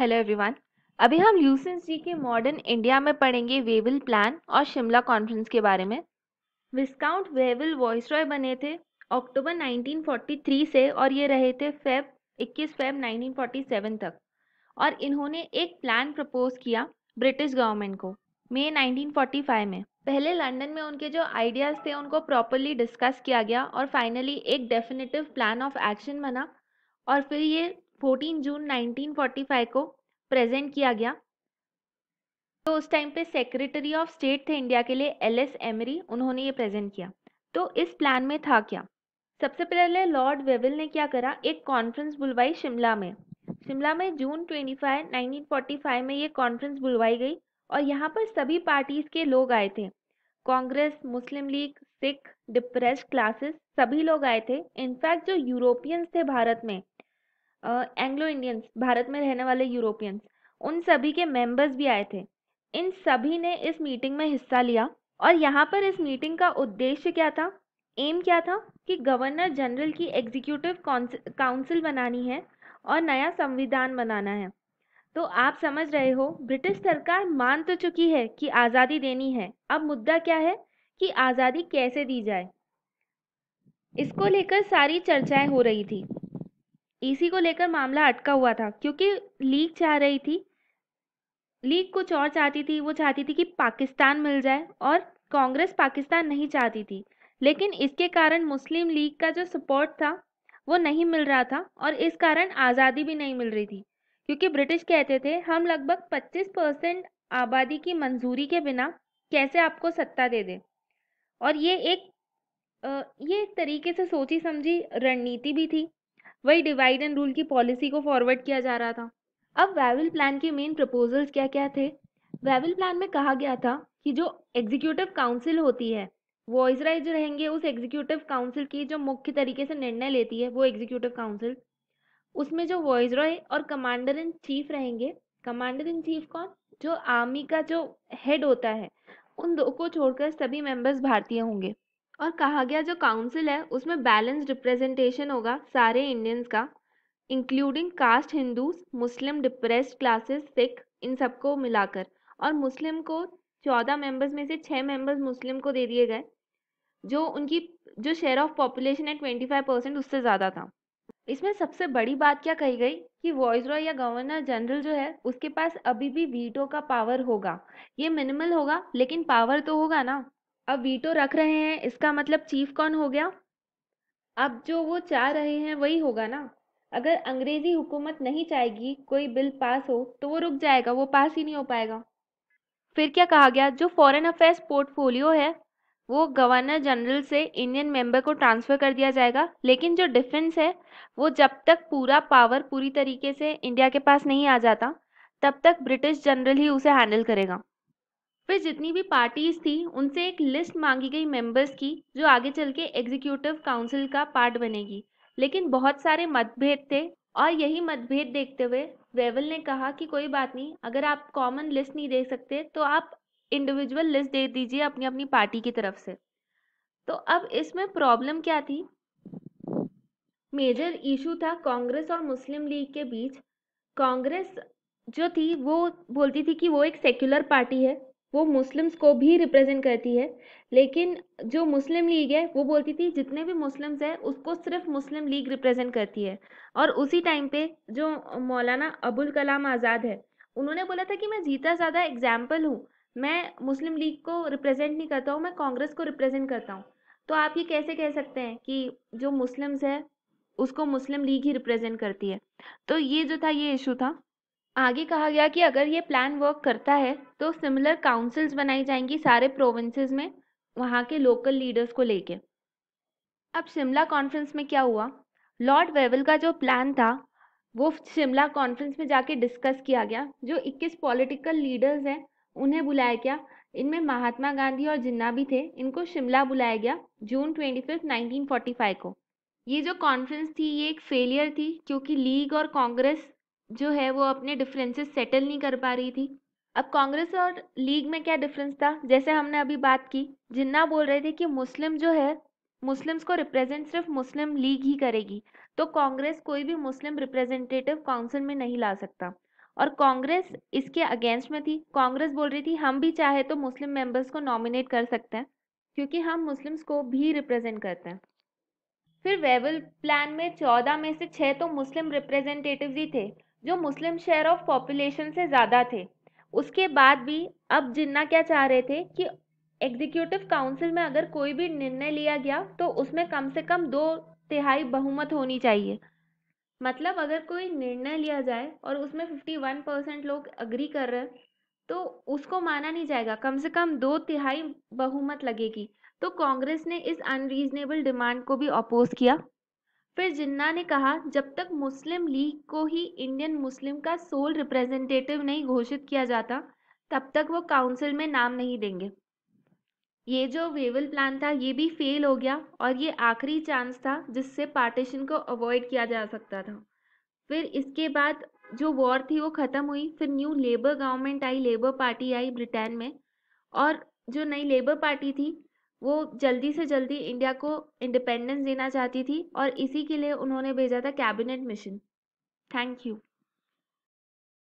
hello everyone अभी हम eosin जी के मॉडर्न इंडिया में पढ़ेंगे वेविल प्लान और शिमला कॉन्फ्रेंस के बारे में विस्काउंट वेविल रॉय बने थे अक्टूबर 1943 से और ये रहे थे फेब 21 फेब 1947 तक और इन्होंने एक प्लान प्रपोज किया ब्रिटिश गवर्नमेंट को मई नाइनटीन में पहले लंदन में उनके जो आइडियाज़ थे उनको प्रॉपरली डिस्कस किया गया और फाइनली एक डेफिनेटिव प्लान ऑफ एक्शन बना और फिर ये 14 जून 1945 को प्रेजेंट किया गया तो उस टाइम पे सेक्रेटरी ऑफ स्टेट थे इंडिया के लिए एल एस एमरी उन्होंने ये प्रेजेंट किया तो इस प्लान में था क्या सबसे पहले लॉर्ड वेविल ने क्या करा एक कॉन्फ्रेंस बुलवाई शिमला में शिमला में जून 25, 1945 में ये कॉन्फ्रेंस बुलवाई गई और यहाँ पर सभी पार्टीज के लोग आए थे कांग्रेस मुस्लिम लीग सिख डिप्रेस क्लासेस सभी लोग आए थे इनफैक्ट जो यूरोपियंस थे भारत में एंग्लो इंडियंस भारत में रहने वाले यूरोपियंस उन सभी के मेंबर्स भी आए थे इन सभी ने इस मीटिंग में हिस्सा लिया और यहाँ पर इस मीटिंग का उद्देश्य क्या था एम क्या था कि गवर्नर जनरल की एग्जीक्यूटिव काउंसिल बनानी है और नया संविधान बनाना है तो आप समझ रहे हो ब्रिटिश सरकार मान तो चुकी है कि आज़ादी देनी है अब मुद्दा क्या है कि आज़ादी कैसे दी जाए इसको लेकर सारी चर्चाएं हो रही थी इसी को लेकर मामला अटका हुआ था क्योंकि लीग चाह रही थी लीग कुछ और चाहती थी वो चाहती थी कि पाकिस्तान मिल जाए और कांग्रेस पाकिस्तान नहीं चाहती थी लेकिन इसके कारण मुस्लिम लीग का जो सपोर्ट था वो नहीं मिल रहा था और इस कारण आज़ादी भी नहीं मिल रही थी क्योंकि ब्रिटिश कहते थे हम लगभग 25 परसेंट आबादी की मंजूरी के बिना कैसे आपको सत्ता दे दें और ये एक ये एक तरीके से सोची समझी रणनीति भी थी वही डिवाइड एंड रूल की पॉलिसी को फॉरवर्ड किया जा रहा था अब वेविल प्लान के मेन प्रपोजल्स क्या क्या थे वेविल प्लान में कहा गया था कि जो एग्जीक्यूटिव काउंसिल होती है वो इसराइल जो रहेंगे उस एग्जीक्यूटिव काउंसिल की जो मुख्य तरीके से निर्णय लेती है वो एग्जीक्यूटिव काउंसिल उसमें जो वॉइस और कमांडर इन चीफ रहेंगे कमांडर इन चीफ कौन जो आर्मी का जो हेड होता है उन दो को छोड़कर सभी मेंबर्स भारतीय होंगे और कहा गया जो काउंसिल है उसमें बैलेंस रिप्रेजेंटेशन होगा सारे इंडियंस का including caste Hindus Muslim depressed classes Sikh इन सबको मिलाकर और मुस्लिम को चौदह मेंबर्स में से छः मेंबर्स मुस्लिम को दे दिए गए जो उनकी जो शेयर ऑफ पॉपुलेशन है ट्वेंटी फाइव परसेंट उससे ज़्यादा था इसमें सबसे बड़ी बात क्या कही गई कि वॉइस रॉय या गवर्नर जनरल जो है उसके पास अभी भी वीटो का पावर होगा ये मिनिमल होगा लेकिन पावर तो होगा ना अब वीटो रख रहे हैं इसका मतलब चीफ कौन हो गया अब जो वो चाह रहे हैं वही होगा ना अगर अंग्रेजी हुकूमत नहीं चाहेगी कोई बिल पास हो तो वो रुक जाएगा वो पास ही नहीं हो पाएगा फिर क्या कहा गया जो फॉरेन अफेयर्स पोर्टफोलियो है वो गवर्नर जनरल से इंडियन मेंबर को ट्रांसफ़र कर दिया जाएगा लेकिन जो डिफेंस है वो जब तक पूरा पावर पूरी तरीके से इंडिया के पास नहीं आ जाता तब तक ब्रिटिश जनरल ही उसे हैंडल करेगा फिर जितनी भी पार्टीज थी उनसे एक लिस्ट मांगी गई मेंबर्स की जो आगे चल के एग्जीक्यूटिव काउंसिल का पार्ट बनेगी लेकिन बहुत सारे मतभेद थे और यही मतभेद देखते हुए वेवल ने कहा कि कोई बात नहीं अगर आप कॉमन लिस्ट नहीं दे सकते तो आप इंडिविजुअल लिस्ट दे दीजिए अपनी अपनी पार्टी की तरफ से तो अब इसमें प्रॉब्लम क्या थी मेजर इशू था कांग्रेस और मुस्लिम लीग के बीच कांग्रेस जो थी वो बोलती थी कि वो एक सेक्युलर पार्टी है वो मुस्लिम्स को भी रिप्रेजेंट करती है लेकिन जो मुस्लिम लीग है वो बोलती थी जितने भी मुस्लिम्स हैं उसको सिर्फ मुस्लिम लीग रिप्रेजेंट करती है और उसी टाइम पे जो मौलाना अबुल कलाम आज़ाद है उन्होंने बोला था कि मैं जीता ज़्यादा एग्जाम्पल हूँ मैं मुस्लिम लीग को रिप्रेजेंट नहीं करता हूँ मैं कांग्रेस को रिप्रेजेंट करता हूँ तो आप ये कैसे कह सकते हैं कि जो मुस्लिम्स है उसको मुस्लिम लीग ही रिप्रेजेंट करती है तो ये जो था ये इशू था आगे कहा गया कि अगर ये प्लान वर्क करता है तो सिमिलर काउंसिल्स बनाई जाएंगी सारे प्रोविंसेस में वहाँ के लोकल लीडर्स को लेके अब शिमला कॉन्फ्रेंस में क्या हुआ लॉर्ड वेवल का जो प्लान था वो शिमला कॉन्फ्रेंस में जाके डिस्कस किया गया जो 21 पॉलिटिकल लीडर्स हैं उन्हें बुलाया गया इनमें महात्मा गांधी और जिन्ना भी थे इनको शिमला बुलाया गया जून ट्वेंटी फिफ्थ नाइनटीन को ये जो कॉन्फ्रेंस थी ये एक फेलियर थी क्योंकि लीग और कांग्रेस जो है वो अपने डिफरेंसेस सेटल नहीं कर पा रही थी अब कांग्रेस और लीग में क्या डिफरेंस था जैसे हमने अभी बात की जिन्ना बोल रहे थे कि मुस्लिम जो है मुस्लिम्स को रिप्रेजेंट सिर्फ मुस्लिम लीग ही करेगी तो कांग्रेस कोई भी मुस्लिम रिप्रेजेंटेटिव काउंसिल में नहीं ला सकता और कांग्रेस इसके अगेंस्ट में थी कांग्रेस बोल रही थी हम भी चाहे तो मुस्लिम मेंबर्स को नॉमिनेट कर सकते हैं क्योंकि हम मुस्लिम्स को भी रिप्रेजेंट करते हैं फिर वेवल प्लान में चौदह में से छः तो मुस्लिम रिप्रेजेंटेटिव ही थे जो मुस्लिम शेयर ऑफ पॉपुलेशन से ज़्यादा थे उसके बाद भी अब जिन्ना क्या चाह रहे थे कि एग्जीक्यूटिव काउंसिल में अगर कोई भी निर्णय लिया गया तो उसमें कम से कम दो तिहाई बहुमत होनी चाहिए मतलब अगर कोई निर्णय लिया जाए और उसमें 51 परसेंट लोग अग्री कर रहे हैं तो उसको माना नहीं जाएगा कम से कम दो तिहाई बहुमत लगेगी तो कांग्रेस ने इस अनरीजनेबल डिमांड को भी अपोज किया फिर जिन्ना ने कहा जब तक मुस्लिम लीग को ही इंडियन मुस्लिम का सोल रिप्रेजेंटेटिव नहीं घोषित किया जाता तब तक वो काउंसिल में नाम नहीं देंगे ये जो वेवल प्लान था ये भी फेल हो गया और ये आखिरी चांस था जिससे पार्टीशन को अवॉइड किया जा सकता था फिर इसके बाद जो वॉर थी वो ख़त्म हुई फिर न्यू लेबर गवर्नमेंट आई लेबर पार्टी आई ब्रिटेन में और जो नई लेबर पार्टी थी वो जल्दी से जल्दी इंडिया को इंडिपेंडेंस देना चाहती थी और इसी के लिए उन्होंने भेजा था कैबिनेट मिशन थैंक यू